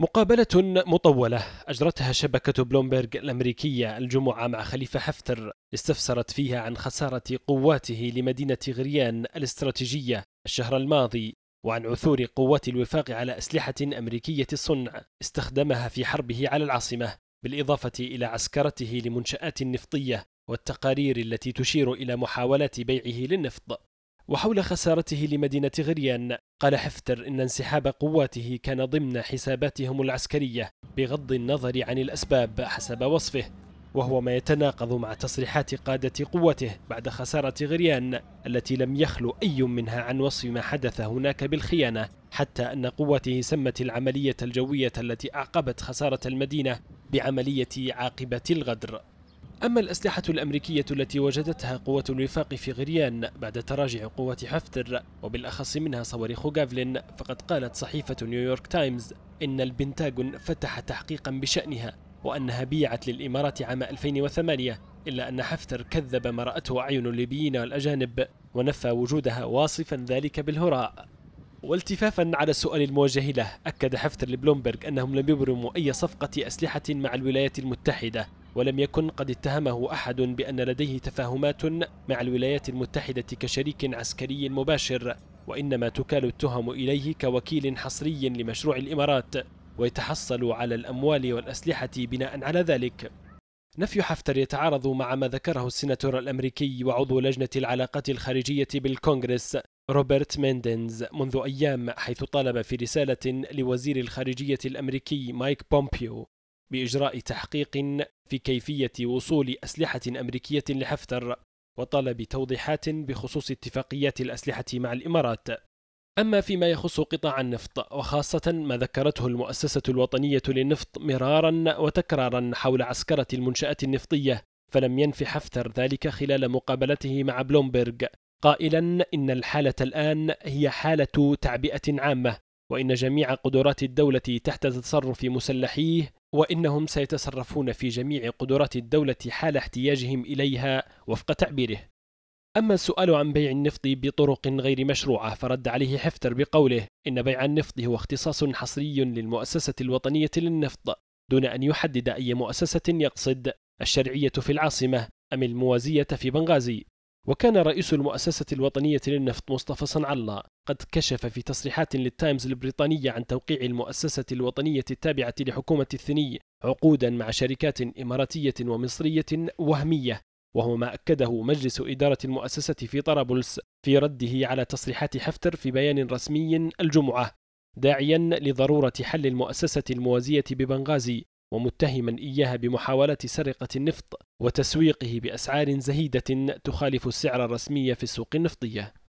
مقابلة مطولة أجرتها شبكة بلومبرغ الأمريكية الجمعة مع خليفة حفتر استفسرت فيها عن خسارة قواته لمدينة غريان الاستراتيجية الشهر الماضي وعن عثور قوات الوفاق على أسلحة أمريكية الصنع استخدمها في حربه على العاصمة بالإضافة إلى عسكرته لمنشآت نفطية والتقارير التي تشير إلى محاولات بيعه للنفط وحول خسارته لمدينة غريان قال حفتر إن انسحاب قواته كان ضمن حساباتهم العسكرية بغض النظر عن الأسباب حسب وصفه وهو ما يتناقض مع تصريحات قادة قوته بعد خسارة غريان التي لم يخلو أي منها عن وصف ما حدث هناك بالخيانة حتى أن قوته سمت العملية الجوية التي أعقبت خسارة المدينة بعملية عاقبة الغدر أما الأسلحة الأمريكية التي وجدتها قوة الوفاق في غريان بعد تراجع قوة حفتر وبالأخص منها صواريخ غافلين فقد قالت صحيفة نيويورك تايمز إن البنتاغون فتح تحقيقا بشأنها وأنها بيعت للإمارات عام 2008 إلا أن حفتر كذب ما رأته أعين الليبيين والأجانب ونفى وجودها واصفا ذلك بالهراء والتفافا على السؤال الموجه له أكد حفتر لبلومبرغ أنهم لم يبرموا أي صفقة أسلحة مع الولايات المتحدة ولم يكن قد اتهمه أحد بأن لديه تفاهمات مع الولايات المتحدة كشريك عسكري مباشر وإنما تكال التهم إليه كوكيل حصري لمشروع الإمارات ويتحصل على الأموال والأسلحة بناء على ذلك نفي حفتر يتعارض مع ما ذكره السناتور الأمريكي وعضو لجنة العلاقات الخارجية بالكونغرس روبرت ميندينز منذ أيام حيث طالب في رسالة لوزير الخارجية الأمريكي مايك بومبيو بإجراء تحقيق في كيفية وصول أسلحة أمريكية لحفتر وطلب توضيحات بخصوص اتفاقيات الأسلحة مع الإمارات أما فيما يخص قطاع النفط وخاصة ما ذكرته المؤسسة الوطنية للنفط مرارا وتكرارا حول عسكرة المنشآت النفطية فلم ينف حفتر ذلك خلال مقابلته مع بلومبرغ قائلا إن الحالة الآن هي حالة تعبئة عامة وإن جميع قدرات الدولة تحت تصرف مسلحيه وإنهم سيتصرفون في جميع قدرات الدولة حال احتياجهم إليها وفق تعبيره أما السؤال عن بيع النفط بطرق غير مشروعة فرد عليه حفتر بقوله إن بيع النفط هو اختصاص حصري للمؤسسة الوطنية للنفط دون أن يحدد أي مؤسسة يقصد الشرعية في العاصمة أم الموازية في بنغازي وكان رئيس المؤسسة الوطنية للنفط مصطفى صنعلة قد كشف في تصريحات للتايمز البريطانية عن توقيع المؤسسة الوطنية التابعة لحكومة الثني عقودا مع شركات إماراتية ومصرية وهمية وهو ما أكده مجلس إدارة المؤسسة في طرابلس في رده على تصريحات حفتر في بيان رسمي الجمعة داعيا لضرورة حل المؤسسة الموازية ببنغازي ومتهما إياها بمحاولة سرقة النفط وتسويقه بأسعار زهيدة تخالف السعر الرسمي في السوق النفطية